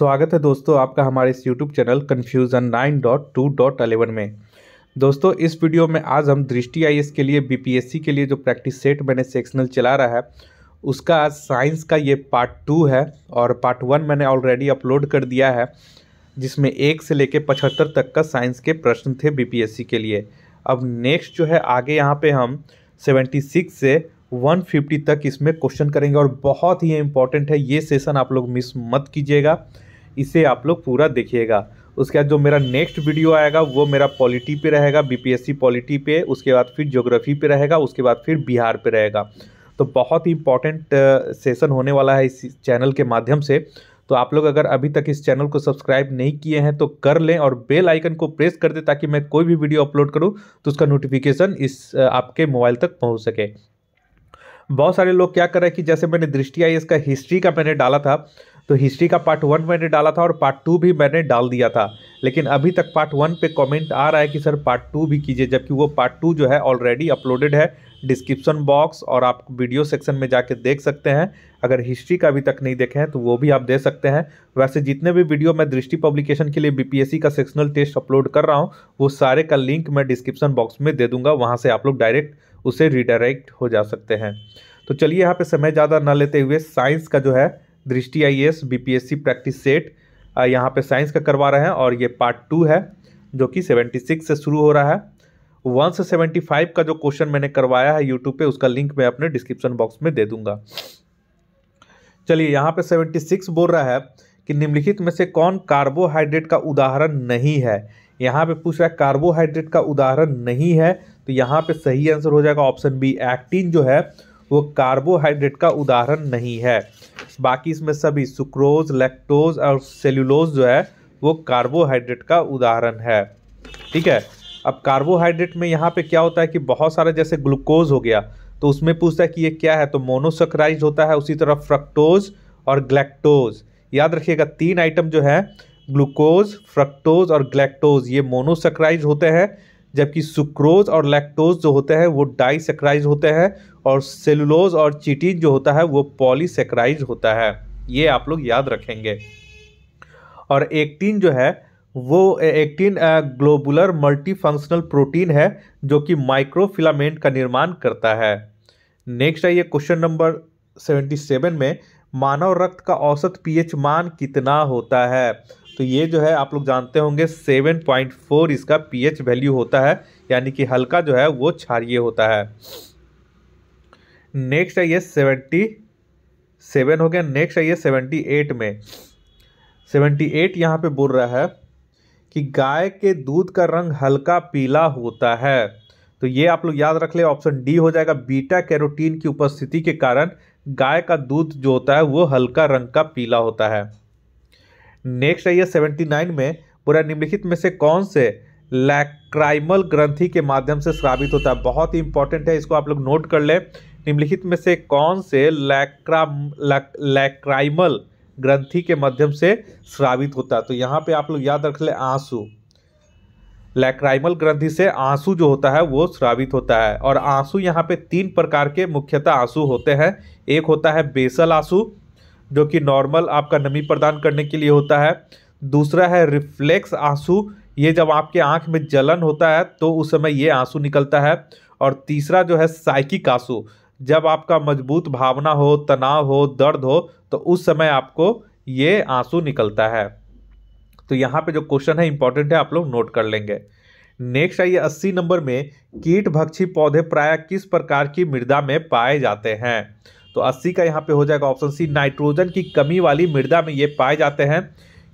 स्वागत है दोस्तों आपका हमारे इस YouTube channel confusion nine dot two dot eleven में दोस्तों इस वीडियो में आज हम दृष्टि आई के लिए बी के लिए जो प्रैक्टिस सेट मैंने सेक्शनल चला रहा है उसका आज साइंस का ये पार्ट टू है और पार्ट वन मैंने ऑलरेडी अपलोड कर दिया है जिसमें एक से लेकर पचहत्तर तक का साइंस के प्रश्न थे बी के लिए अब नेक्स्ट जो है आगे यहाँ पर हम सेवेंटी से 150 तक इसमें क्वेश्चन करेंगे और बहुत ही इंपॉर्टेंट है ये सेशन आप लोग मिस मत कीजिएगा इसे आप लोग पूरा देखिएगा उसके बाद जो मेरा नेक्स्ट वीडियो आएगा वो मेरा पॉलिटी पे रहेगा बीपीएससी पॉलिटी पे उसके बाद फिर ज्योग्राफी पे रहेगा उसके बाद फिर बिहार पे रहेगा तो बहुत ही इंपॉर्टेंट सेशन होने वाला है इस चैनल के माध्यम से तो आप लोग अगर अभी तक इस चैनल को सब्सक्राइब नहीं किए हैं तो कर लें और बेल आइकन को प्रेस कर दें ताकि मैं कोई भी वीडियो अपलोड करूँ तो उसका नोटिफिकेशन इस आपके मोबाइल तक पहुँच सके बहुत सारे लोग क्या कर रहे हैं कि जैसे मैंने दृष्टि आई इसका हिस्ट्री का मैंने डाला था तो हिस्ट्री का पार्ट वन मैंने डाला था और पार्ट टू भी मैंने डाल दिया था लेकिन अभी तक पार्ट वन पे कमेंट आ रहा है कि सर पार्ट टू भी कीजिए जबकि वो पार्ट टू जो है ऑलरेडी अपलोडेड है डिस्क्रिप्शन बॉक्स और आप वीडियो सेक्शन में जाके देख सकते हैं अगर हिस्ट्री का अभी तक नहीं देखे हैं तो वो भी आप दे सकते हैं वैसे जितने भी वीडियो मैं दृष्टि पब्लिकेशन के लिए बी का सेक्शनल टेस्ट अपलोड कर रहा हूँ वो सारे का लिंक मैं डिस्क्रिप्शन बॉक्स में दे दूंगा वहाँ से आप लोग डायरेक्ट उसे रिडायरेक्ट हो जा सकते हैं तो चलिए यहाँ पर समय ज़्यादा ना लेते हुए साइंस का जो है Drishti I S B P S C practice set यहाँ पे साइंस का करवा रहे हैं और ये पार्ट टू है जो कि सेवेंटी सिक्स से शुरू हो रहा है वन से सेवेंटी फाइव का जो क्वेश्चन मैंने करवाया है यूट्यूब पे उसका लिंक मैं अपने डिस्क्रिप्शन बॉक्स में दे दूंगा चलिए यहाँ पे सेवेंटी सिक्स बोल रहा है कि निम्नलिखित में से कौन कार्बोहाइड्रेट का उदाहरण नहीं है यहाँ पे पूछ रहा है कार्बोहाइड्रेट का उदाहरण नहीं है तो यहाँ पे सही आंसर हो जाएगा ऑप्शन बी एक्टिन जो है वो कार्बोहाइड्रेट का उदाहरण नहीं है बाकी इसमें सभी सुक्रोज लैक्टोज और सेल्यूलोज जो है वो कार्बोहाइड्रेट का उदाहरण है ठीक है अब कार्बोहाइड्रेट में यहाँ पे क्या होता है कि बहुत सारे जैसे ग्लूकोज हो गया तो उसमें पूछता है कि ये क्या है तो मोनोसक्राइज होता है उसी तरह फ्रक्टोज और ग्लैक्टोज याद रखिएगा तीन आइटम जो है ग्लूकोज फ्रक्टोज और ग्लैक्टोज ये मोनोसक्राइज होते हैं जबकि सुक्रोज और लैक्टोज जो होते हैं वो डाइसेक्राइज होते हैं और सेलुलोज और चिटिन जो होता है वो पॉलीसेक्राइज होता है ये आप लोग याद रखेंगे और एक्टिन जो है वो एक्टिन ग्लोबुलर मल्टीफंक्शनल प्रोटीन है जो कि माइक्रोफिलामेंट का निर्माण करता है नेक्स्ट आइए क्वेश्चन नंबर सेवेंटी सेवन में मानव रक्त का औसत पीएच मान कितना होता है तो ये जो है आप लोग जानते होंगे 7.4 इसका पीएच वैल्यू होता है यानी कि हल्का जो है वो क्षारिय होता है नेक्स्ट है ये सेवेंटी सेवन हो गया नेक्स्ट है ये सेवेंटी एट में सेवेंटी एट यहाँ पे बोल रहा है कि गाय के दूध का रंग हल्का पीला होता है तो ये आप लोग याद रख ले ऑप्शन डी हो जाएगा बीटा कैरोटीन की उपस्थिति के कारण गाय का दूध जो होता है वो हल्का रंग का पीला होता है नेक्स्ट आइए सेवेंटी नाइन में पूरा निम्नलिखित में से कौन से लैक्राइमल ग्रंथि के माध्यम से श्रावित होता है बहुत ही इंपॉर्टेंट है इसको आप लोग नोट कर लें निम्नलिखित में से कौन से लैक्रा लैक्राइमल ग्रंथि के माध्यम से श्रावित होता है तो यहाँ पे आप लोग याद रख लें आंसू लैक्राइमल ग्रंथि से आंसू जो होता है वो श्रावित होता है और आंसू यहाँ पे तीन प्रकार के मुख्यतः आंसू होते हैं एक होता है बेसल आंसू जो कि नॉर्मल आपका नमी प्रदान करने के लिए होता है दूसरा है रिफ्लेक्स आंसू ये जब आपके आँख में जलन होता है तो उस समय ये आंसू निकलता है और तीसरा जो है साइकिक आंसू जब आपका मजबूत भावना हो तनाव हो दर्द हो तो उस समय आपको ये आंसू निकलता है तो यहाँ पे जो क्वेश्चन है इंपॉर्टेंट है आप लोग नोट कर लेंगे नेक्स्ट आइए अस्सी नंबर में कीट भक्षी पौधे प्राय किस प्रकार की मृदा में पाए जाते हैं तो 80 का यहाँ पे हो जाएगा ऑप्शन सी नाइट्रोजन की कमी वाली मृदा में ये पाए जाते हैं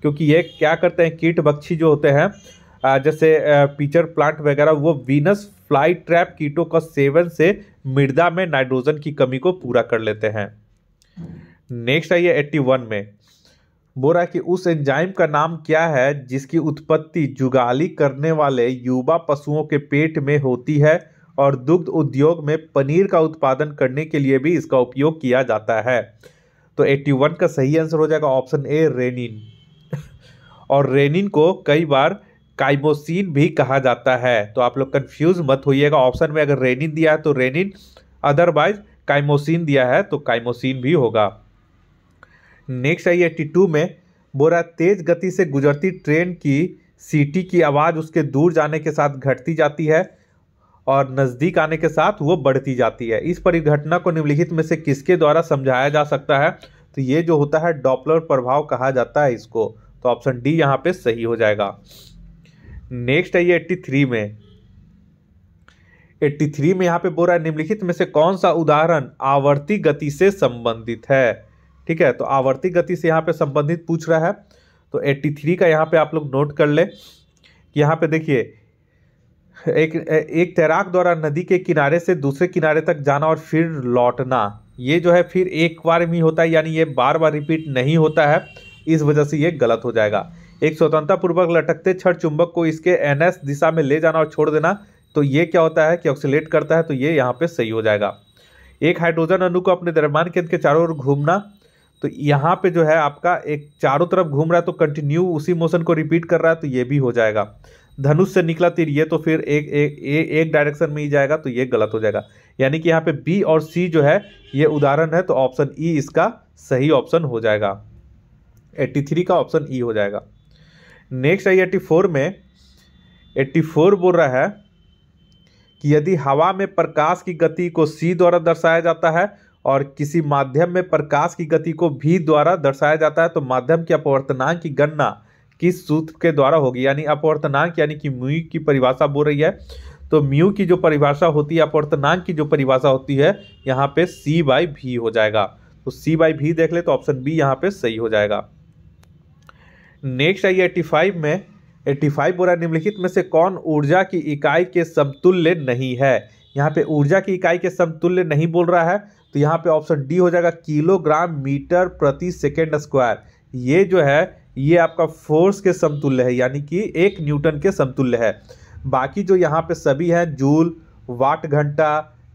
क्योंकि ये क्या करते हैं कीट बक्षी जो होते हैं जैसे पीचर प्लांट वगैरह वो वीनस फ्लाई ट्रैप कीटों का सेवन से मृदा में नाइट्रोजन की कमी को पूरा कर लेते हैं नेक्स्ट आइए एट्टी वन में बोरा कि उस एंजाइम का नाम क्या है जिसकी उत्पत्ति जुगाली करने वाले युवा पशुओं के पेट में होती है और दुग्ध उद्योग में पनीर का उत्पादन करने के लिए भी इसका उपयोग किया जाता है तो 81 का सही आंसर हो जाएगा ऑप्शन ए रेनिन और रेनिन को कई बार काइमोसिन भी कहा जाता है तो आप लोग कन्फ्यूज मत होइएगा ऑप्शन में अगर रेनिन दिया है तो रेनिन अदरवाइज काइमोसिन दिया है तो काइमोसिन भी होगा नेक्स्ट आई एट्टी टू में बोरा तेज गति से गुजरती ट्रेन की सीटी की आवाज़ उसके दूर जाने के साथ घटती जाती है और नज़दीक आने के साथ वो बढ़ती जाती है इस परिघटना को निम्नलिखित में से किसके द्वारा समझाया जा सकता है तो ये जो होता है डॉपलर प्रभाव कहा जाता है इसको तो ऑप्शन डी यहाँ पे सही हो जाएगा नेक्स्ट है ये एट्टी थ्री में एट्टी थ्री में यहाँ पे बोल रहा है निम्नलिखित में से कौन सा उदाहरण आवर्ती गति से संबंधित है ठीक है तो आवर्ती गति से यहाँ पे संबंधित पूछ रहा है तो एट्टी थ्री का यहाँ पे आप लोग नोट कर ले कि यहाँ पे देखिए एक एक तैराक द्वारा नदी के किनारे से दूसरे किनारे तक जाना और फिर लौटना ये जो है फिर एक बार में होता है यानी ये बार बार रिपीट नहीं होता है इस वजह से ये गलत हो जाएगा एक स्वतंत्रतापूर्वक लटकते छठ चुंबक को इसके एन दिशा में ले जाना और छोड़ देना तो ये क्या होता है कि ऑक्सीलेट करता है तो ये यहाँ पे सही हो जाएगा एक हाइड्रोजन अणु को अपने दरमान केंद्र के चारों ओर घूमना तो यहाँ पे जो है आपका एक चारों तरफ घूम रहा है तो कंटिन्यू उसी मोशन को रिपीट कर रहा है तो ये भी हो जाएगा धनुष से निकला तीर ये तो फिर एक एक एक, एक डायरेक्शन में ही जाएगा तो ये गलत हो जाएगा यानी कि यहाँ पे बी और सी जो है ये उदाहरण है तो ऑप्शन ई e इसका सही ऑप्शन हो जाएगा 83 का ऑप्शन ई e हो जाएगा नेक्स्ट है फोर में 84 बोल रहा है कि यदि हवा में प्रकाश की गति को सी द्वारा दर्शाया जाता है और किसी माध्यम में प्रकाश की गति को भी द्वारा दर्शाया जाता है तो माध्यम के अपवर्तनांक की गणना किस सूत्र के द्वारा होगी यानी अपवर्तनांक यानी कि म्यू की परिभाषा बोल रही है तो म्यू की जो परिभाषा होती है अपवर्तनांक की जो परिभाषा होती है यहाँ पे सी बाई भी हो जाएगा तो सी बाई भी देख ले तो ऑप्शन बी यहाँ पे सही हो जाएगा नेक्स्ट आइए एट्टी फाइव में एट्टी फाइव बोला निम्नलिखित में से कौन ऊर्जा की इकाई के समतुल्य नहीं है यहाँ पे ऊर्जा की इकाई के समतुल्य नहीं बोल रहा है तो यहाँ पे ऑप्शन डी हो जाएगा किलोग्राम मीटर प्रति सेकेंड स्क्वायर ये जो है ये आपका फोर्स के समतुल्य है यानी कि एक न्यूटन के समतुल्य है बाकी जो यहाँ पे सभी हैं जूल वाट घंटा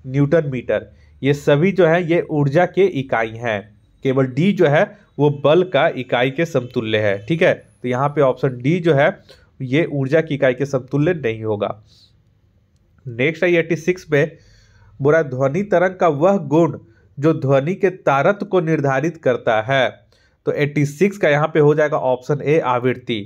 न्यूटन मीटर ये सभी जो है ये ऊर्जा के इकाई हैं केवल डी जो है वो बल का इकाई के समतुल्य है ठीक है तो यहाँ पे ऑप्शन डी जो है ये ऊर्जा की इकाई के समतुल्य नहीं होगा नेक्स्ट है एटी सिक्स में बुरा ध्वनि तरंग का वह गुण जो ध्वनि के तारत को निर्धारित करता है तो 86 का यहाँ पे हो जाएगा ऑप्शन ए आवृत्ति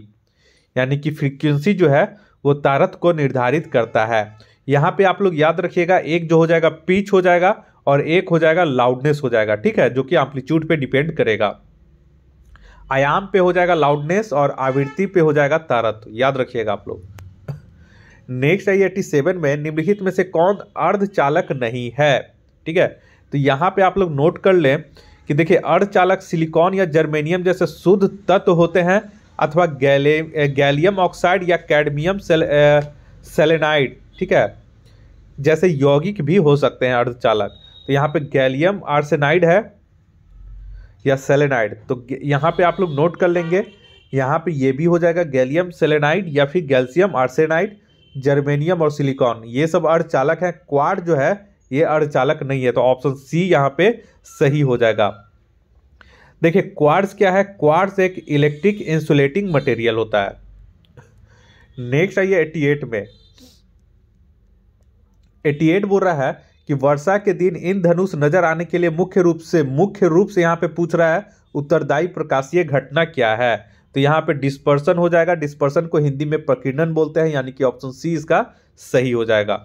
यानी कि फ्रीक्वेंसी जो है वो तारत को निर्धारित करता है यहाँ पे आप लोग याद रखिएगा एक जो हो जाएगा पीच हो जाएगा और एक हो जाएगा लाउडनेस हो जाएगा ठीक है जो कि एम्पलीट्यूड पे डिपेंड करेगा आयाम पे हो जाएगा लाउडनेस और आवृत्ति पे हो जाएगा तारत याद रखिएगा आप लोग नेक्स्ट आई एटी सेवन में निम्नलिखित में से कौन अर्धचालक नहीं है ठीक है तो यहाँ पे आप लोग नोट कर लें कि देखिए अर्धचालक सिलिकॉन या जर्मेनियम जैसे शुद्ध तत्व होते हैं अथवा गैले गैलियम ऑक्साइड या कैडमियम सेल सेलेनाइड ठीक है जैसे यौगिक भी हो सकते हैं अर्धचालक तो यहाँ पे गैलियम आर्सेनाइड है या सेलेनाइड तो यहाँ पे आप लोग नोट कर लेंगे यहाँ पे ये भी हो जाएगा गैलियम सेलेनाइड या फिर गैल्शियम आर्सेनाइड जर्मेनियम और सिलिकॉन ये सब अर्धचालक हैं क्वार जो है ये अर्धचालक नहीं है तो ऑप्शन सी यहाँ पे सही हो जाएगा देखिए क्वार्स क्या है क्वार्स एक इलेक्ट्रिक इंसुलेटिंग मटेरियल होता है नेक्स्ट आइए एट में एट बोल रहा है कि वर्षा के दिन इन धनुष नजर आने के लिए मुख्य रूप से मुख्य रूप से यहाँ पे पूछ रहा है उत्तरदायी प्रकाशीय घटना क्या है तो यहाँ पे डिस्पर्सन हो जाएगा डिस्पर्सन को हिंदी में प्रकीर्णन बोलते हैं यानी कि ऑप्शन सी इसका सही हो जाएगा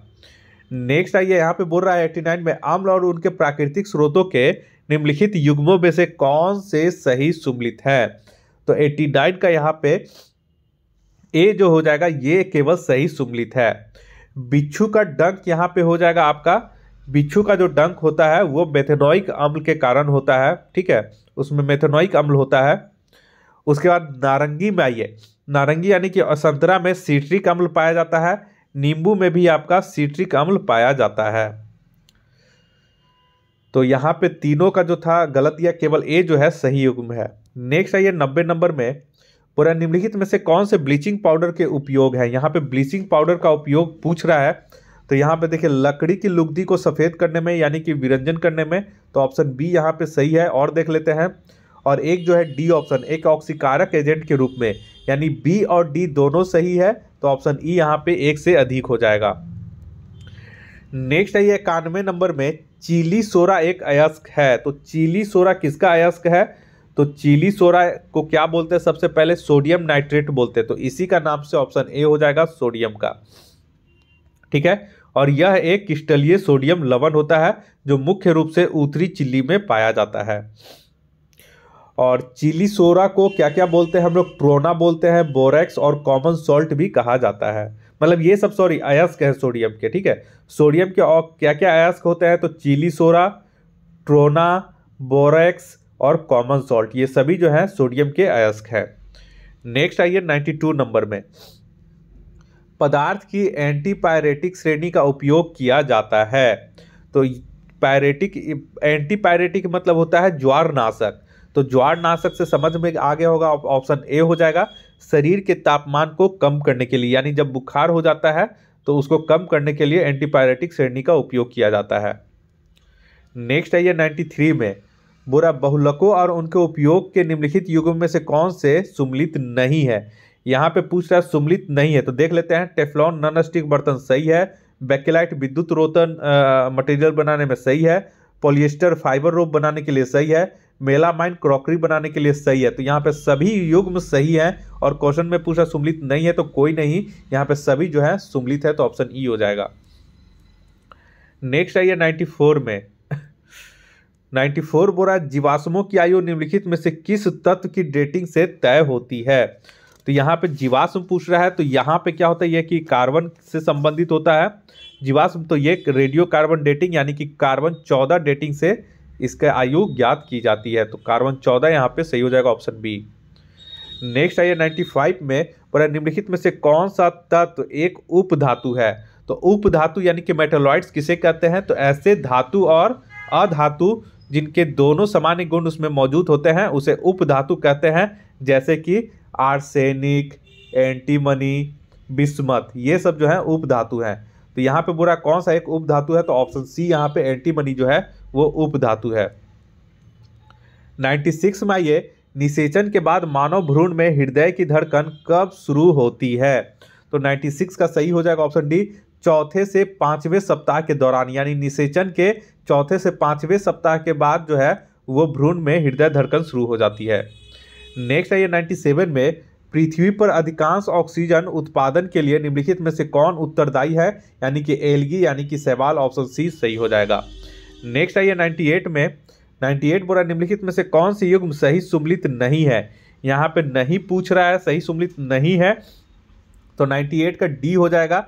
नेक्स्ट आइए यहाँ पे बोल रहा है एट्टी नाइन में आम्ल और उनके प्राकृतिक स्रोतों के निम्नलिखित युग्मों में से कौन से सही सुमिलित है तो एट्टी नाइन का यहाँ पे ए जो हो जाएगा ये केवल सही सुमिलित है बिच्छू का डंक यहाँ पे हो जाएगा आपका बिच्छू का जो डंक होता है वो मेथेनोइक अम्ल के कारण होता है ठीक है उसमें मेथेनॉइक अम्ल होता है उसके बाद नारंगी में आइए नारंगी यानी कि असंतरा में सीट्रिक अम्ल पाया जाता है नींबू में भी आपका सीट्रिक अम्ल पाया जाता है तो यहाँ पे तीनों का जो था गलत या केवल ए जो है सही युग्म है नेक्स्ट आइए नब्बे नंबर में पूरा निम्नलिखित में से कौन से ब्लीचिंग पाउडर के उपयोग है यहाँ पे ब्लीचिंग पाउडर का उपयोग पूछ रहा है तो यहाँ पे देखिए लकड़ी की लुगदी को सफ़ेद करने में यानी कि विरंजन करने में तो ऑप्शन बी यहाँ पे सही है और देख लेते हैं और एक जो है डी ऑप्शन एक ऑक्सीकारक एजेंट के रूप में यानी बी और डी दोनों सही है तो ऑप्शन ई e यहाँ पे एक से अधिक हो जाएगा नेक्स्ट है ये इक्यानवे नंबर में चीली सोरा एक अयस्क है तो चीली सोरा किसका अयस्क है तो चीली सोरा को क्या बोलते हैं सबसे पहले सोडियम नाइट्रेट बोलते हैं तो इसी का नाम से ऑप्शन ए हो जाएगा सोडियम का ठीक है और यह एक क्रिस्टलीय सोडियम लवण होता है जो मुख्य रूप से उत्तरी चिल्ली में पाया जाता है और चिली सोरा को क्या क्या बोलते हैं हम लोग ट्रोना बोलते हैं बोरेक्स और कॉमन सॉल्ट भी कहा जाता है मतलब ये सब सॉरी अयस्क है सोडियम के ठीक है सोडियम के और क्या क्या अयस्क होते हैं तो चिली सोरा ट्रोना बोरेक्स और कॉमन सॉल्ट ये सभी जो है सोडियम के अयस्क है नेक्स्ट आइए 92 नंबर में पदार्थ की एंटीपायरेटिक श्रेणी का उपयोग किया जाता है तो पायरेटिक एंटीपायरेटिक मतलब होता है ज्वार नाशक तो ज्वार नाशक से समझ में आ गया होगा ऑप्शन ए हो जाएगा शरीर के तापमान को कम करने के लिए यानी जब बुखार हो जाता है तो उसको कम करने के लिए एंटीबायोटिक श्रेणी का उपयोग किया जाता है नेक्स्ट है ये थ्री में बुरा बहुलकों और उनके उपयोग के निम्नलिखित युगों में से कौन से सुमलित नहीं है यहाँ पे पूछ रहा है सुमलित नहीं है तो देख लेते हैं टेफ्लॉन नॉन स्टिक बर्तन सही है बैकेलाइट विद्युत रोतन मटेरियल बनाने में सही है पॉलिएस्टर फाइबर रोप बनाने के लिए सही है मेलामाइन क्रॉकरी बनाने के लिए सही है तो यहाँ पे सभी युग्म सही है और क्वेश्चन में पूछा सुमलित नहीं है तो कोई नहीं यहाँ पे सभी जो है सुमलित है तो ऑप्शन ई e हो जाएगा नेक्स्ट आइए फोर में फोर बोरा जीवाश्मों की आयु निम्नलिखित में से किस तत्व की डेटिंग से तय होती है तो यहाँ पे जीवाश्म पूछ रहा है तो यहाँ पे क्या होता है ये कि कार्बन से संबंधित होता है जीवाश्म तो ये रेडियो कार्बन डेटिंग यानी कि कार्बन चौदह डेटिंग से इसके आयु ज्ञात की जाती है तो कार्बन चौदह यहाँ पे सही हो जाएगा ऑप्शन बी नेक्स्ट आइए फाइव में पर निम्नलिखित में से कौन सा तत्व एक उप धातु है तो उप धातु यानी कि मेटलॉइड्स किसे कहते हैं तो ऐसे धातु और अधातु जिनके दोनों सामान्य गुण उसमें मौजूद होते हैं उसे उप धातु कहते हैं जैसे कि आर्सेनिक एंटीमनी बिस्मत ये सब जो है उप धातु हैं तो यहाँ पे बुरा कौन सा एक उप धातु है तो ऑप्शन सी यहाँ पे एंटीमनी जो है वो उपधातु है 96 में आइए निषेचन के बाद मानव भ्रूण में हृदय की धड़कन कब शुरू होती है तो 96 का सही हो जाएगा ऑप्शन डी चौथे से पांचवें सप्ताह के दौरान यानी निषेचन के चौथे से पांचवें सप्ताह के बाद जो है वो भ्रूण में हृदय धड़कन शुरू हो जाती है नेक्स्ट है ये 97 में पृथ्वी पर अधिकांश ऑक्सीजन उत्पादन के लिए निम्नलिखित में से कौन उत्तरदायी है यानी कि एलगी यानी कि सेवाल ऑप्शन सी सही हो जाएगा नेक्स्ट आइए 98 में 98 बोला निम्नलिखित में से कौन सी युग्म सही सुमलित नहीं है यहाँ पे नहीं पूछ रहा है सही सुमलित नहीं है तो 98 का डी हो जाएगा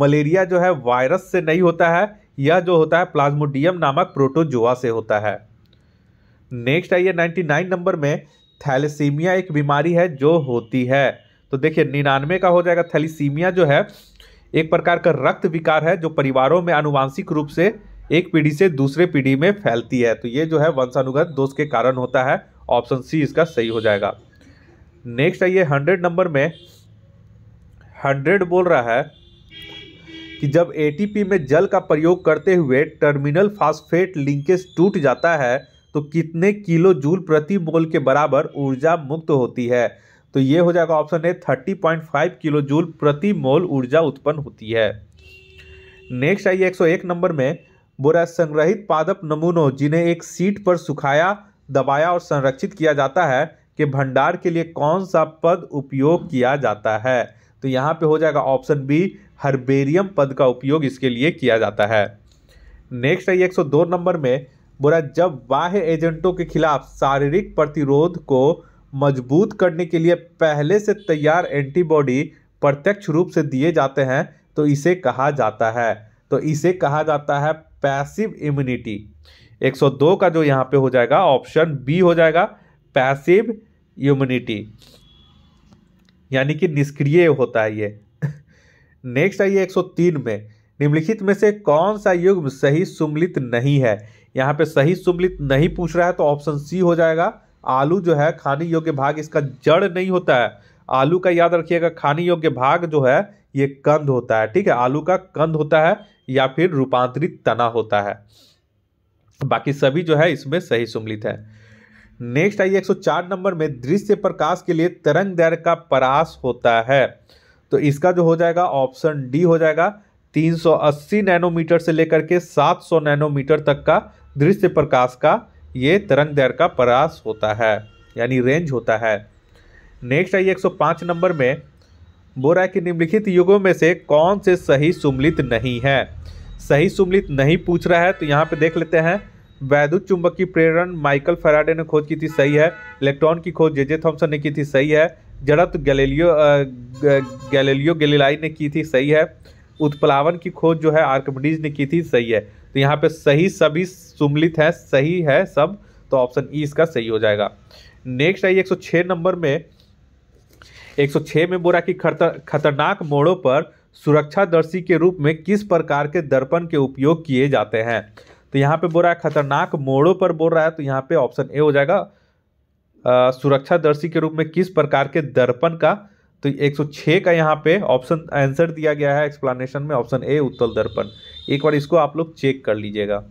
मलेरिया जो है वायरस से नहीं होता है यह जो होता है प्लाज्मोडियम नामक प्रोटोजोआ से होता है नेक्स्ट आइए 99 नंबर में थैलेसीमिया एक बीमारी है जो होती है तो देखिए निन्यानवे का हो जाएगा थैलीसीमिया जो है एक प्रकार का रक्त विकार है जो परिवारों में आनुवांशिक रूप से एक पीढ़ी से दूसरे पीढ़ी में फैलती है तो ये जो है वंशानुगत दोष के कारण होता है ऑप्शन सी इसका सही हो जाएगा नेक्स्ट आइए हंड्रेड नंबर में हंड्रेड बोल रहा है कि जब एटीपी में जल का प्रयोग करते हुए टर्मिनल फास्फेट लिंकेज टूट जाता है तो कितने किलो जूल प्रति मोल के बराबर ऊर्जा मुक्त होती है तो ये हो जाएगा ऑप्शन ए 30.5 किलो जूल प्रति मोल ऊर्जा उत्पन्न होती है नेक्स्ट आइए 101 नंबर में बोरा संग्रहित पादप नमूनों जिन्हें एक सीट पर सुखाया दबाया और संरक्षित किया जाता है के भंडार के लिए कौन सा पद उपयोग किया जाता है तो यहाँ पे हो जाएगा ऑप्शन बी हर्बेरियम पद का उपयोग इसके लिए किया जाता है नेक्स्ट है एक सौ दो नंबर में बोरा जब बाह्य एजेंटों के खिलाफ शारीरिक प्रतिरोध को मजबूत करने के लिए पहले से तैयार एंटीबॉडी प्रत्यक्ष रूप से दिए जाते हैं तो इसे कहा जाता है तो इसे कहा जाता है पैसिव इम्यूनिटी 102 का जो यहाँ पे हो जाएगा ऑप्शन बी हो जाएगा पैसिव इम्यूनिटी यानी कि निष्क्रिय होता है ये नेक्स्ट आइए 103 में निम्नलिखित में से कौन सा युग्म सही सुम्लित नहीं है यहाँ पे सही सुम्लित नहीं पूछ रहा है तो ऑप्शन सी हो जाएगा आलू जो है खाने योग्य भाग इसका जड़ नहीं होता है आलू का याद रखिएगा खाने योग्य भाग जो है ये कंद होता है ठीक है आलू का कंद होता है या फिर रूपांतरित तना होता है बाकी सभी जो है इसमें सही सुमिलित है नेक्स्ट आइए 104 नंबर में दृश्य प्रकाश के लिए तरंग दैर्घ्य का परास होता है तो इसका जो हो जाएगा ऑप्शन डी हो जाएगा 380 नैनोमीटर से लेकर के 700 नैनोमीटर तक का दृश्य प्रकाश का ये तरंग दैर्घ्य का परास होता है यानी रेंज होता है नेक्स्ट आइए 105 नंबर में बोरा कि निम्नलिखित युगों में से कौन से सही सुमलित नहीं है सही सुमलित नहीं पूछ रहा है तो यहाँ पे देख लेते हैं वैद्युत की प्रेरण माइकल फेराडे ने खोज की थी सही है इलेक्ट्रॉन की खोज जे जे थॉम्सन ने की थी सही है जड़त गैलेलियो गैलेलियो गैलीलाई ने की थी सही है उत्प्लावन की खोज जो है आर्कमिडीज ने की थी सही है तो यहाँ पे सही सभी सुमलित है सही है सब तो ऑप्शन ई e इसका सही हो जाएगा नेक्स्ट आइए 106 नंबर में 106 में बोला की खतरनाक मोड़ों पर सुरक्षादर्शी के रूप में किस प्रकार के दर्पण के उपयोग किए जाते हैं तो यहाँ पे बोल रहा है खतरनाक मोड़ों पर बोल रहा है तो यहाँ पे ऑप्शन ए हो जाएगा सुरक्षादर्शी के रूप में किस प्रकार के दर्पण का तो 106 का यहाँ पे ऑप्शन आंसर दिया गया है एक्सप्लानेशन में ऑप्शन ए उत्तल दर्पण एक बार इसको आप लोग चेक कर लीजिएगा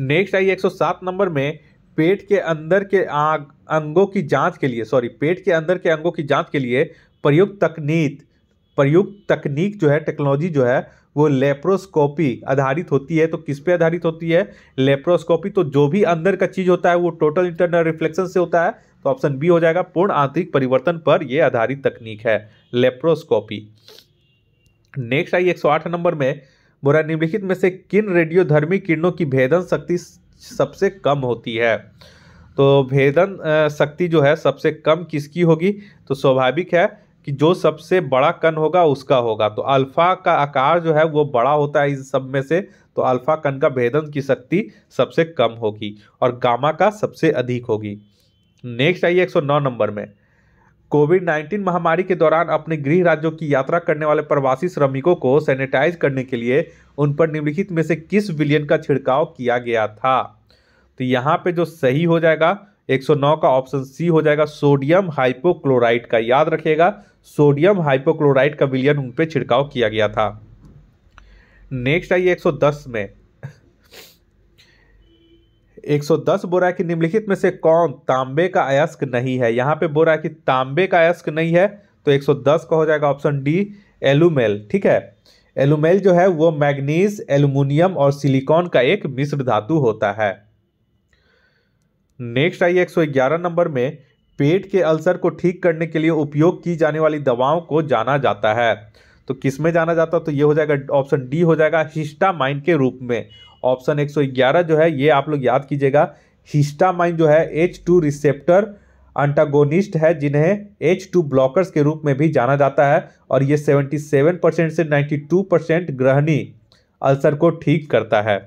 नेक्स्ट आइए 107 नंबर में पेट के अंदर के आग अंगों की जांच के लिए सॉरी पेट के अंदर के अंगों की जांच के लिए प्रयुक्त तकनीक प्रयुक्त तकनीक जो है टेक्नोलॉजी जो है वो लेप्रोस्कोपी आधारित होती है तो किस पे आधारित होती है लेप्रोस्कोपी तो जो भी अंदर का चीज होता है वो टोटल इंटरनल रिफ्लेक्शन से होता है तो ऑप्शन बी हो जाएगा पूर्ण आंतरिक परिवर्तन पर यह आधारित तकनीक है लेप्रोस्कोपी नेक्स्ट आई एक नंबर में बोरा निम्नलिखित में से किन रेडियोधर्मी किरणों की भेदन शक्ति सबसे कम होती है तो भेदन शक्ति जो है सबसे कम किसकी होगी तो स्वाभाविक है कि जो सबसे बड़ा कण होगा उसका होगा तो अल्फा का आकार जो है वो बड़ा होता है इन सब में से तो अल्फा कण का भेदन की शक्ति सबसे कम होगी और गामा का सबसे अधिक होगी नेक्स्ट आइए 109 नंबर में कोविड 19 महामारी के दौरान अपने गृह राज्यों की यात्रा करने वाले प्रवासी श्रमिकों को सैनिटाइज करने के लिए उन पर निम्नलिखित में से किस विलियन का छिड़काव किया गया था तो यहाँ पे जो सही हो जाएगा 109 का ऑप्शन सी हो जाएगा सोडियम हाइपोक्लोराइड का याद रखिएगा सोडियम हाइपोक्लोराइड का विलियन उन पर छिड़काव किया गया था नेक्स्ट आइए 110 में 110 बोरा की निम्नलिखित में से कौन तांबे का अयस्क नहीं है यहाँ पे बोरा कि तांबे का अयस्क नहीं है तो 110 का हो जाएगा ऑप्शन डी एलुमेल ठीक है एलुमेल जो है वो मैग्नीज एलुमिनियम और सिलिकॉन का एक मिश्र धातु होता है नेक्स्ट आइए 111 नंबर में पेट के अल्सर को ठीक करने के लिए उपयोग की जाने वाली दवाओं को जाना जाता है तो किस में जाना जाता है तो ये हो जाएगा ऑप्शन डी हो जाएगा हिस्टामाइन के रूप में ऑप्शन 111 जो है ये आप लोग याद कीजिएगा हिस्टामाइन जो है एच टू रिसेप्टर अंटागोनिस्ट है जिन्हें एच टू ब्लॉकर्स के रूप में भी जाना जाता है और ये 77 परसेंट से 92 परसेंट ग्रहणी अल्सर को ठीक करता है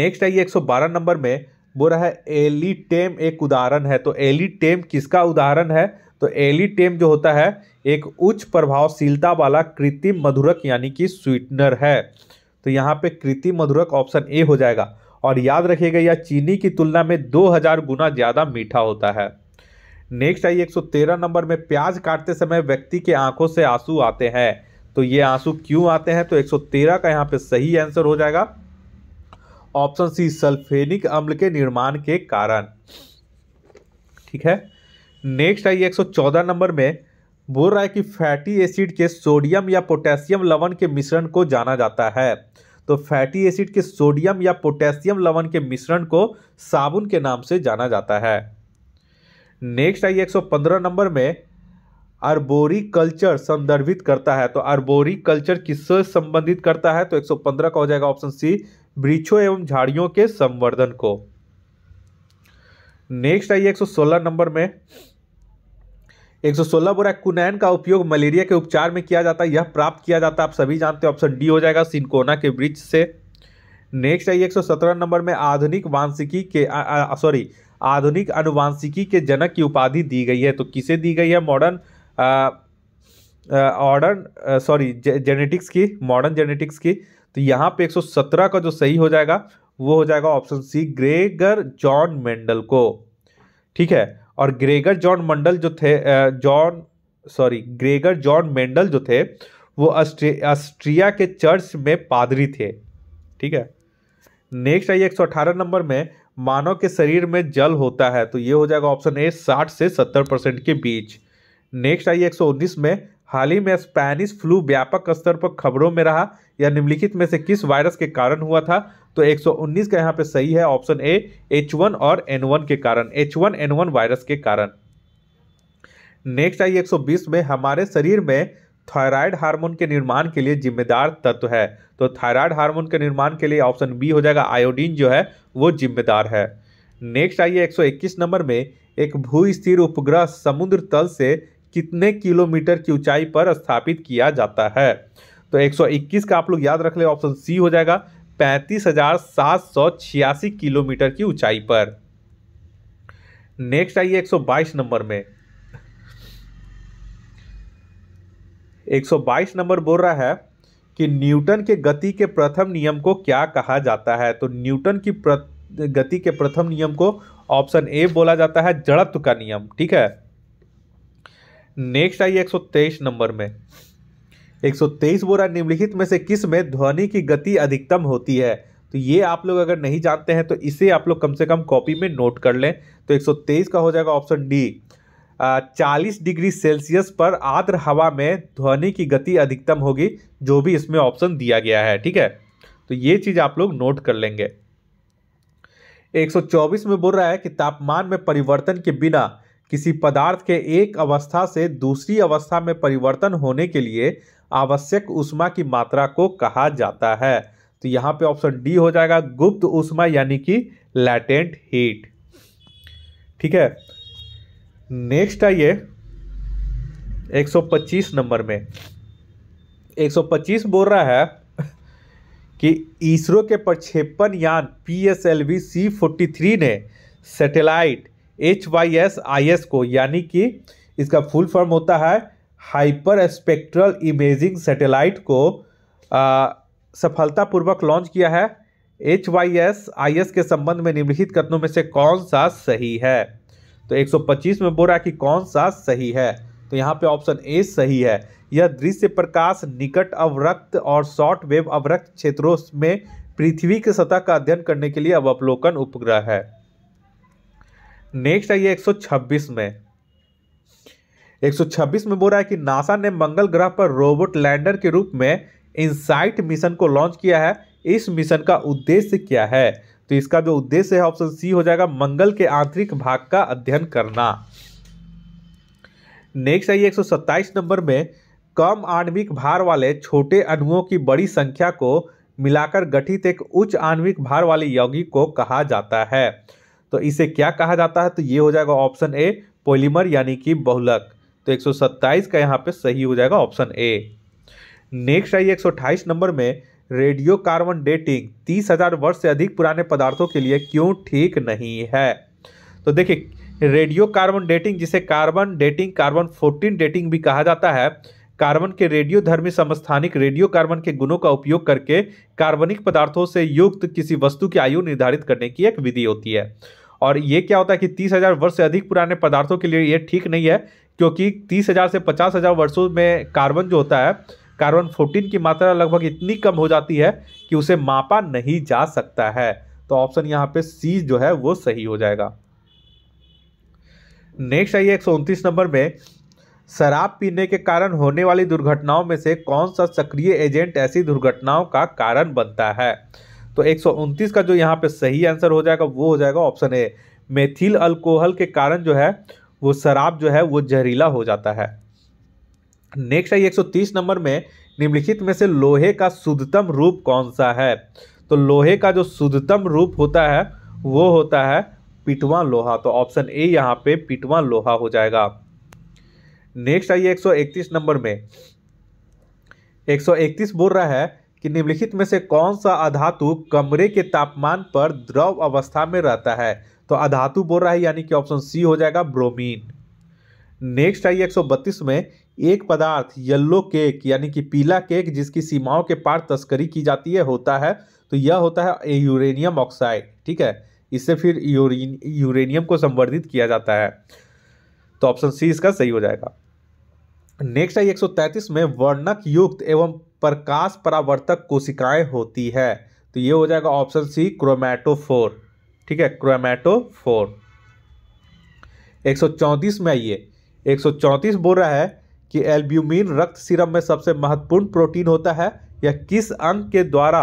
नेक्स्ट आइए ये 112 नंबर में बोल रहा है एलिटेम एक उदाहरण है तो एलिटेम किसका उदाहरण है तो एलिटेम जो होता है एक उच्च प्रभावशीलता वाला कृत्रिम मधुरक यानी कि स्वीटनर है तो यहाँ पे कृति मधुरक ऑप्शन ए हो जाएगा और याद रखिएगा यह या चीनी की तुलना में 2000 गुना ज़्यादा मीठा होता है नेक्स्ट आइए 113 नंबर में प्याज काटते समय व्यक्ति के आंखों से आंसू आते हैं तो ये आंसू क्यों आते हैं तो 113 का यहाँ पे सही आंसर हो जाएगा ऑप्शन सी सल्फेनिक अम्ल के निर्माण के कारण ठीक है नेक्स्ट आइए एक नंबर में बोल रहा है कि फैटी एसिड के सोडियम या पोटेशियम लवण के मिश्रण को जाना जाता है तो फैटी एसिड के सोडियम या पोटेशियम लवण के मिश्रण को साबुन के नाम से जाना जाता है नेक्स्ट आइए 115 नंबर में अर्बोरी कल्चर संदर्भित करता है तो अर्बोरी कल्चर किससे संबंधित करता है तो 115 का हो जाएगा ऑप्शन सी वृक्षों एवं झाड़ियों के संवर्धन को नेक्स्ट आइए 116 नंबर में एक सौ सोलह बोरा कुनैन का उपयोग मलेरिया के उपचार में किया जाता है यह प्राप्त किया जाता है आप सभी जानते हो ऑप्शन डी हो जाएगा सिंकोना के वृक्ष से नेक्स्ट आइए एक सौ सत्रह नंबर में आधुनिक वांशिकी के सॉरी आधुनिक अनुवांशिकी के जनक की उपाधि दी गई है तो किसे दी गई है मॉडर्न ऑर्डर सॉरी जेनेटिक्स की मॉडर्न जेनेटिक्स की तो यहाँ पे 117 का जो सही हो जाएगा वो हो जाएगा option C Gregor John Mendel को ठीक है और ग्रेगर जॉन मंडल जो थे John sorry Gregor John Mendel जो थे वो ऑस्ट्रिया के चर्च में पादरी थे ठीक है नेक्स्ट आइए एक सौ अठारह नंबर में मानव के शरीर में जल होता है तो ये हो जाएगा ऑप्शन ए साठ से सत्तर परसेंट के बीच नेक्स्ट आइए एक सौ उन्नीस में हाल ही में स्पेनिश फ्लू व्यापक स्तर पर खबरों में रहा या निम्नलिखित में से किस वायरस के कारण हुआ था तो 119 का यहाँ पे सही है ऑप्शन ए वन और वन के कारण एन वन वायरस के कारण नेक्स्ट आइए 120 में हमारे शरीर में थायराइड हार्मोन के निर्माण के लिए जिम्मेदार तत्व है तो थायराइड हार्मोन के निर्माण के लिए ऑप्शन बी हो जाएगा आयोडीन जो है वो जिम्मेदार है नेक्स्ट आइए 121 नंबर में एक भू स्थिर उपग्रह समुद्र तल से कितने किलोमीटर की ऊंचाई पर स्थापित किया जाता है तो 121 का आप लोग याद रख ले ऑप्शन सी हो जाएगा पैंतीस हज़ार सात सौ छियासी किलोमीटर की ऊंचाई पर नेक्स्ट आइए 122 नंबर में 122 नंबर बोल रहा है कि न्यूटन के गति के प्रथम नियम को क्या कहा जाता है तो न्यूटन की प्र... गति के प्रथम नियम को ऑप्शन ए बोला जाता है जड़त्व का नियम ठीक है नेक्स्ट आइए 123 नंबर में 123 बोरा निम्नलिखित में से किस में ध्वनि की गति अधिकतम होती है तो ये आप लोग अगर नहीं जानते हैं तो इसे आप लोग कम से कम कॉपी में नोट कर लें तो 123 का हो जाएगा ऑप्शन डी चालीस डिग्री सेल्सियस पर आर्द्र हवा में ध्वनि की गति अधिकतम होगी जो भी इसमें ऑप्शन दिया गया है ठीक है तो ये चीज़ आप लोग नोट कर लेंगे 124 में बोल रहा है कि तापमान में परिवर्तन के बिना किसी पदार्थ के एक अवस्था से दूसरी अवस्था में परिवर्तन होने के लिए आवश्यक उष्मा की मात्रा को कहा जाता है तो यहाँ पे ऑप्शन डी हो जाएगा गुप्त उष्मा यानी कि लैटेंट हीट ठीक है नेक्स्ट आइए 125 नंबर में 125 बोल रहा है कि इसरो के प्रक्षेपण यान P S L V C forty three ने satellite H Y S I S को यानी कि इसका फुल फॉर्म होता है हाइपर स्पेक्ट्रल इमेजिंग सैटेलाइट को सफलतापूर्वक लॉन्च किया है H Y S I S के संबंध में निम्नलिखित कथनों में से कौन सा सही है तो 125 में बोल रहा है कि कौन सा सही है तो यहाँ पे ऑप्शन ए सही है यह दृश्य प्रकाश निकट अवरक्त और शॉर्ट वेव अवरक्त क्षेत्रों में पृथ्वी की सतह का अध्ययन करने के लिए अवलोकन उपग्रह है नेक्स्ट आइए 126 में 126 में बोल रहा है कि नासा ने मंगल ग्रह पर रोबोट लैंडर के रूप में इंसाइट मिशन को लॉन्च किया है इस मिशन का उद्देश्य क्या है तो इसका जो उद्देश्य है ऑप्शन सी हो जाएगा मंगल के आंतरिक भाग का अध्ययन करना नेक्स्ट आइए 127 नंबर में कम आणविक भार वाले छोटे अणुओं की बड़ी संख्या को मिलाकर गठित एक उच्च आणविक भार वाले यौगिक को कहा जाता है तो इसे क्या कहा जाता है तो ये हो जाएगा ऑप्शन ए पोलिमर यानी कि बहुलक तो 127 का यहाँ पे सही हो जाएगा ऑप्शन ए नेक्स्ट आइए 128 नंबर में रेडियो कार्बन डेटिंग तीस हजार वर्ष से अधिक पुराने पदार्थों के लिए क्यों ठीक नहीं है तो देखिए रेडियो कार्बन डेटिंग जिसे carbon dating carbon fourteen dating भी कहा जाता है कार्बन के रेडियो धर्मी समस्थानिक रेडियो कार्बन के गुणों का उपयोग करके कार्बनिक पदार्थों से युक्त किसी वस्तु की आयु निर्धारित करने की एक विधि होती है और ये क्या होता है कि तीस हजार वर्ष से अधिक पुराने पदार्थों के लिए ये ठीक नहीं है क्योंकि तीस हज़ार से पचास हज़ार वर्षों में कार्बन जो होता है कार्बन फोर्टीन की मात्रा लगभग इतनी कम हो जाती है कि उसे मापा नहीं जा सकता है तो ऑप्शन यहाँ पे सी जो है वो सही हो जाएगा नेक्स्ट आइए एक नंबर में शराब पीने के कारण होने वाली दुर्घटनाओं में से कौन सा सक्रिय एजेंट ऐसी दुर्घटनाओं का कारण बनता है तो एक का जो यहाँ पे सही आंसर हो जाएगा वो हो जाएगा ऑप्शन ए मेथिल अल्कोहल के कारण जो है वो शराब जो है वो जहरीला हो जाता है नेक्स्ट है 130 नंबर में निम्नलिखित में से लोहे का शुद्धतम रूप कौन सा है तो लोहे का जो शुद्धतम रूप होता है वो होता है पिटवा लोहा तो ऑप्शन ए यहाँ पे पिटवा लोहा हो जाएगा नेक्स्ट आइए 131 नंबर में 131 बोल रहा है कि निम्नलिखित में से कौन सा अधातु कमरे के तापमान पर द्रव अवस्था में रहता है तो अधातु बोल रहा है यानी कि ऑप्शन सी हो जाएगा ब्रोमीन नेक्स्ट आइए 132 में एक पदार्थ येल्लो केक यानी कि पीला केक जिसकी सीमाओं के पार तस्करी की जाती है होता है तो यह होता है यूरेनियम ऑक्साइड ठीक है इससे फिर यूरेनियम को संवर्धित किया जाता है तो ऑप्शन सी इसका सही हो जाएगा नेक्स्ट है 133 में वर्णक युक्त एवं प्रकाश परावर्तक कोशिकाएं होती है तो ये हो जाएगा ऑप्शन सी क्रोमैटोफोर ठीक है क्रोमैटो फोर एक सौ चौंतीस में आइए एक सौ चौंतीस बोल रहा है कि एल्ब्यूमिन रक्त सीरम में सबसे महत्वपूर्ण प्रोटीन होता है या किस अंग के द्वारा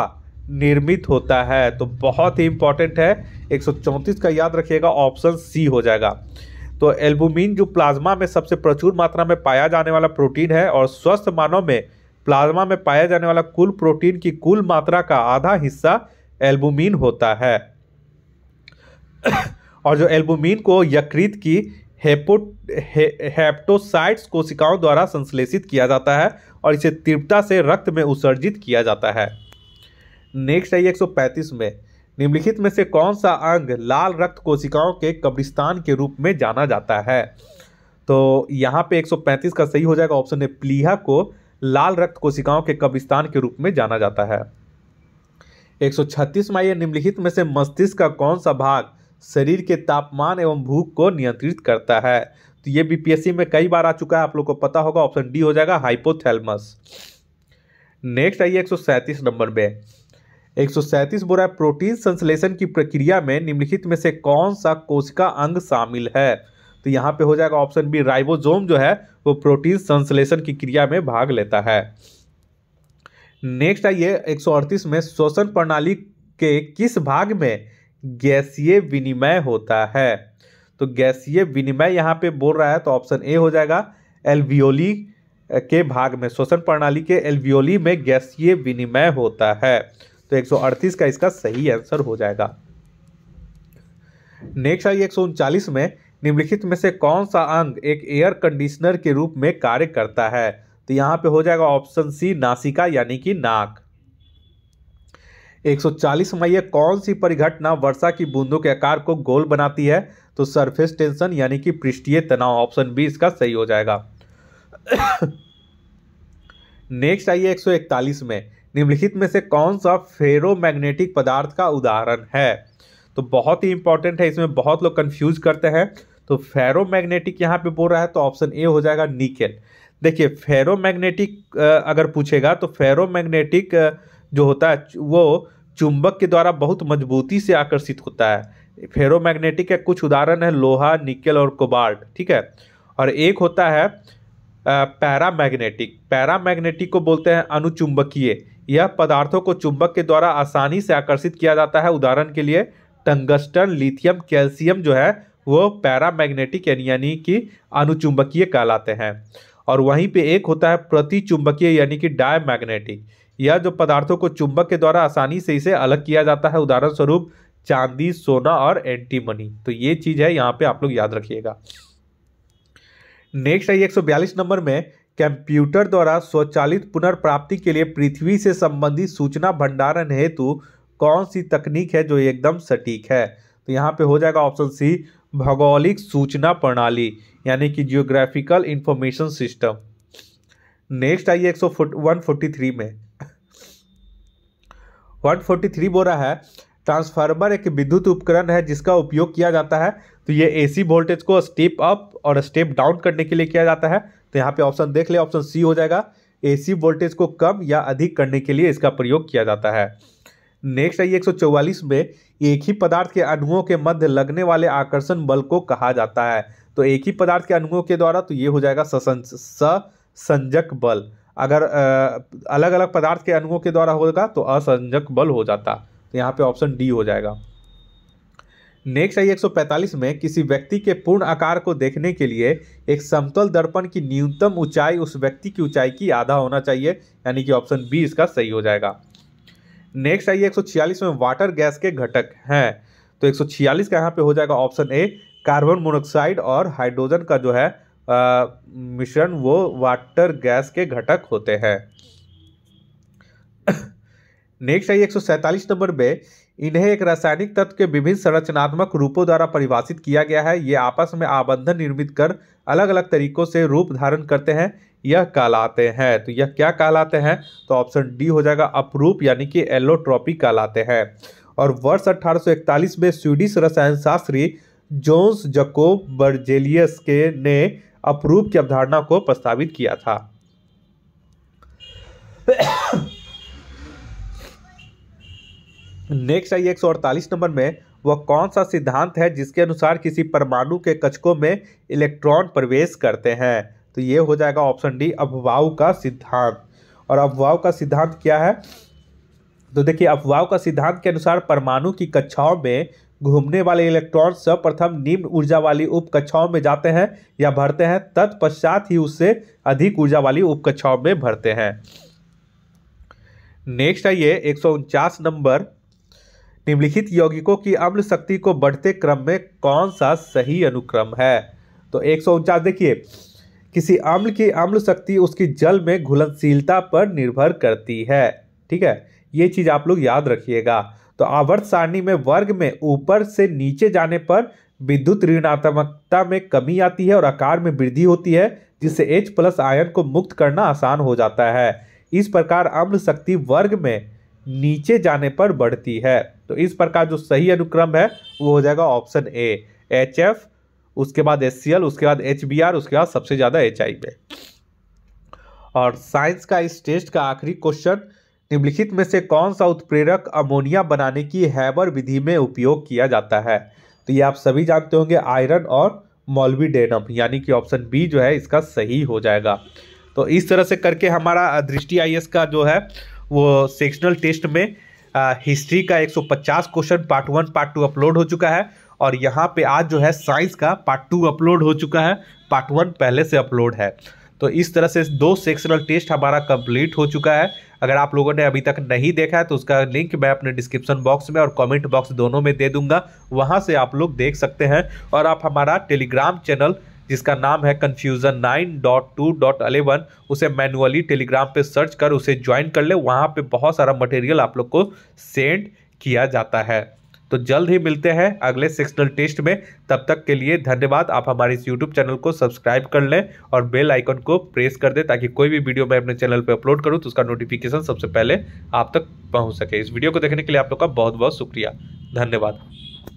निर्मित होता है तो बहुत ही इंपॉर्टेंट है 134 का याद रखिएगा ऑप्शन सी हो जाएगा तो एल्बुमिन जो प्लाज्मा में सबसे प्रचुर मात्रा में पाया जाने वाला प्रोटीन है और स्वस्थ मानव में प्लाज्मा में पाया जाने वाला कुल प्रोटीन की कुल मात्रा का आधा हिस्सा एल्बुमिन होता है और जो एल्बुमिन को यकृत की हेपोट हे, हेप्टोसाइट्स कोशिकाओं द्वारा संश्लेषित किया जाता है और इसे तीव्रता से रक्त में उत्सर्जित किया जाता है नेक्स्ट है एक में निम्नलिखित में से कौन सा अंग लाल रक्त कोशिकाओं के कब्रिस्तान के रूप में जाना जाता है तो यहाँ पे 135 का सही हो जाएगा ऑप्शन है प्लीहा को लाल रक्त कोशिकाओं के कब्रिस्तान के रूप में जाना जाता है 136 में आइए निम्नलिखित में से मस्तिष्क का कौन सा भाग शरीर के तापमान एवं भूख को नियंत्रित करता है तो ये बीपीएससी में कई बार आ चुका है आप लोग को पता होगा ऑप्शन डी हो जाएगा हाइपोथैलेमस नेक्स्ट आइए एक नंबर में एक सौ बोरा प्रोटीन संश्लेषण की प्रक्रिया में निम्नलिखित में से कौन सा कोशिका अंग शामिल है तो यहाँ पे हो जाएगा ऑप्शन बी राइबोजोम जो है वो प्रोटीन संश्लेषण की क्रिया में भाग लेता है नेक्स्ट आइए एक में श्वसन प्रणाली के किस भाग में गैसीय विनिमय होता है तो गैसीय विनिमय यहाँ पे बोल रहा है तो ऑप्शन ए हो जाएगा एल्वियोली के भाग में श्वसन प्रणाली के एल्वियोली में गैसीय विनिमय होता है तो 138 का इसका सही आंसर हो जाएगा नेक्स्ट आइए एक में निम्नलिखित में से कौन सा अंग एक एयर कंडीशनर के रूप में कार्य करता है तो यहाँ पे हो जाएगा ऑप्शन सी नासिका यानी कि नाक 140 मैया कौन सी परिघटना वर्षा की बूंदों के आकार को गोल बनाती है तो सरफेस टेंशन यानी कि पृष्ठीय तनाव ऑप्शन बी इसका सही हो जाएगा नेक्स्ट आइए 141 में निम्नलिखित में से कौन सा फेरोमैग्नेटिक पदार्थ का उदाहरण है तो बहुत ही इंपॉर्टेंट है इसमें बहुत लोग कंफ्यूज करते हैं तो फेरोमैग्नेटिक यहाँ पे बोल रहा है तो ऑप्शन ए हो जाएगा निकेल देखिए फेरोमैग्नेटिक अगर पूछेगा तो फेरोमैग्नेटिक जो होता है वो चुंबक के द्वारा बहुत मजबूती से आकर्षित होता है फेरोमैग्नेटिक के कुछ उदाहरण है लोहा निकल और कोबाल्ट ठीक है और एक होता है पैरा मैग्नेटिक पैरा मैग्नेटिक को बोलते हैं अनुचुंबकीय यह पदार्थों को चुंबक के द्वारा आसानी से आकर्षित किया जाता है उदाहरण के लिए टंगस्टन लिथियम कैल्शियम जो है वो पैरा यानी यानी कि अनुचुंबकीय कहलाते हैं और वहीं पे एक होता है प्रतिचुंबकीय यानी कि मैग्नेटिक यह जो पदार्थों को चुंबक के द्वारा आसानी से इसे अलग किया जाता है उदाहरण स्वरूप चांदी सोना और एंटीमनी तो ये चीज़ है यहाँ पे आप लोग याद रखिएगा नेक्स्ट आइए एक नंबर में कंप्यूटर द्वारा स्वचालित पुनर्प्राप्ति के लिए पृथ्वी से संबंधित सूचना भंडारण हेतु कौन सी तकनीक है जो एकदम सटीक है तो यहाँ पे हो जाएगा ऑप्शन सी भौगोलिक सूचना प्रणाली यानी कि जियोग्राफिकल इंफॉर्मेशन सिस्टम नेक्स्ट आइए एक सौ वन फोर्टी थ्री में 143 बोरा है ट्रांसफार्मर एक विद्युत उपकरण है जिसका उपयोग किया जाता है तो ये एसी वोल्टेज को स्टेप अप और स्टेप डाउन करने के लिए किया जाता है तो यहाँ पे ऑप्शन देख ले ऑप्शन सी हो जाएगा एसी वोल्टेज को कम या अधिक करने के लिए इसका प्रयोग किया जाता है नेक्स्ट आइए 144 में एक ही पदार्थ के अणुओं के मध्य लगने वाले आकर्षण बल को कहा जाता है तो एक ही पदार्थ के अणुओं के द्वारा तो ये हो जाएगा संजक बल अगर अलग अलग पदार्थ के अणुओं के द्वारा होगा तो असंजक बल हो जाता तो यहाँ पे ऑप्शन डी हो जाएगा नेक्स्ट है 145 में किसी व्यक्ति के पूर्ण आकार को देखने के लिए एक समतल दर्पण की न्यूनतम ऊंचाई उस व्यक्ति की ऊंचाई की आधा होना चाहिए यानी कि ऑप्शन बी इसका सही हो जाएगा नेक्स्ट आइए 146 में वाटर गैस के घटक हैं तो 146 का यहाँ पे हो जाएगा ऑप्शन ए कार्बन मोनोक्साइड और हाइड्रोजन का जो है मिश्रण वो वाटर गैस के घटक होते हैं नेक्स्ट है एक नंबर में इन्हें एक रासायनिक तत्व के विभिन्न संरचनात्मक रूपों द्वारा परिभाषित किया गया है ये आपस में आबंधन निर्मित कर अलग अलग तरीकों से रूप धारण करते हैं यह कहलाते हैं तो यह क्या कहलाते हैं तो ऑप्शन डी हो जाएगा अपरूप यानी कि एलोट्रॉपी कहलाते हैं और वर्ष 1841 में स्वीडिश रसायन शास्त्री जोन्स जकोब बर्जेलियस के ने अपरूप की अवधारणा को प्रस्तावित किया था नेक्स्ट आई एक नंबर में वह कौन सा सिद्धांत है जिसके अनुसार किसी परमाणु के कचकों में इलेक्ट्रॉन प्रवेश करते हैं तो ये हो जाएगा ऑप्शन डी अफवाह का सिद्धांत और अफवाह का सिद्धांत क्या है तो देखिए अफवाह का सिद्धांत के अनुसार परमाणु की कक्षाओं में घूमने वाले इलेक्ट्रॉन सर्वप्रथम निम्न ऊर्जा वाली उपकक्षाओं में जाते हैं या भरते हैं तत्पश्चात ही उससे अधिक ऊर्जा वाली उपकक्षाओं में भरते हैं नेक्स्ट आइए एक नंबर निम्नलिखित यौगिकों की अम्ल शक्ति को बढ़ते क्रम में कौन सा सही अनुक्रम है तो एक देखिए किसी अम्ल की अम्ल शक्ति उसकी जल में घुलनशीलता पर निर्भर करती है ठीक है ये चीज़ आप लोग याद रखिएगा तो आवर्त सारणी में वर्ग में ऊपर से नीचे जाने पर विद्युत ऋणात्मकता में कमी आती है और आकार में वृद्धि होती है जिससे H प्लस आयन को मुक्त करना आसान हो जाता है इस प्रकार अम्ल शक्ति वर्ग में नीचे जाने पर बढ़ती है तो इस प्रकार जो सही अनुक्रम है वो हो जाएगा ऑप्शन ए एच एफ उसके बाद एस सी एल उसके बाद एच बी आर उसके बाद सबसे ज़्यादा एच आई में और साइंस का इस टेस्ट का आखिरी क्वेश्चन निम्नलिखित में से कौन सा उत्प्रेरक अमोनिया बनाने की हैबर विधि में उपयोग किया जाता है तो ये आप सभी जानते होंगे आयरन और मॉलबीडेनम यानी कि ऑप्शन बी जो है इसका सही हो जाएगा तो इस तरह से करके हमारा दृष्टि आई का जो है वो सेक्शनल टेस्ट में हिस्ट्री का 150 question part one part two upload हो चुका है और यहाँ पे आज जो है साइंस का पार्ट टू अपलोड हो चुका है पार्ट वन पहले से अपलोड है तो इस तरह से दो सेक्शनल टेस्ट हमारा कंप्लीट हो चुका है अगर आप लोगों ने अभी तक नहीं देखा है तो उसका लिंक मैं अपने डिस्क्रिप्शन बॉक्स में और कमेंट बॉक्स दोनों में दे दूंगा वहां से आप लोग देख सकते हैं और आप हमारा टेलीग्राम चैनल जिसका नाम है confusion nine dot two dot eleven उसे मैनुअली टेलीग्राम पर सर्च कर उसे ज्वाइन कर ले वहाँ पर बहुत सारा मटेरियल आप लोग को सेंड किया जाता है तो जल्द ही मिलते हैं अगले सेक्शनल टेस्ट में तब तक के लिए धन्यवाद आप हमारे इस यूट्यूब चैनल को सब्सक्राइब कर लें और बेल आइकन को प्रेस कर दें ताकि कोई भी वीडियो मैं अपने चैनल पर अपलोड करूँ तो उसका नोटिफिकेशन सबसे पहले आप तक पहुँच सके इस वीडियो को देखने के लिए आप लोग का बहुत बहुत शुक्रिया धन्यवाद